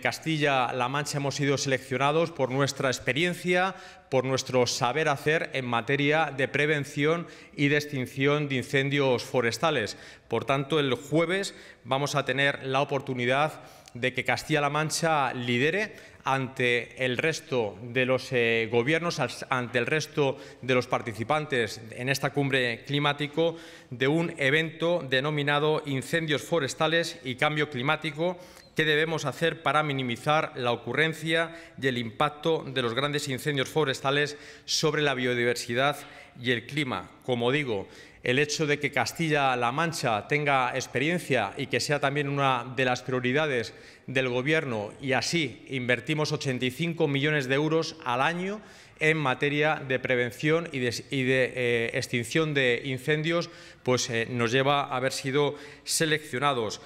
Castilla-La Mancha hemos sido seleccionados por nuestra experiencia, por nuestro saber hacer en materia de prevención y de extinción de incendios forestales. Por tanto, el jueves vamos a tener la oportunidad de que Castilla-La Mancha lidere ante el resto de los eh, gobiernos, ante el resto de los participantes en esta cumbre climático, de un evento denominado Incendios Forestales y Cambio Climático, ¿Qué debemos hacer para minimizar la ocurrencia y el impacto de los grandes incendios forestales sobre la biodiversidad y el clima. Como digo, el hecho de que Castilla-La Mancha tenga experiencia y que sea también una de las prioridades del Gobierno y así invertimos 85 millones de euros al año en materia de prevención y de, eh, extinción de incendios, pues eh, nos lleva a haber sido seleccionados.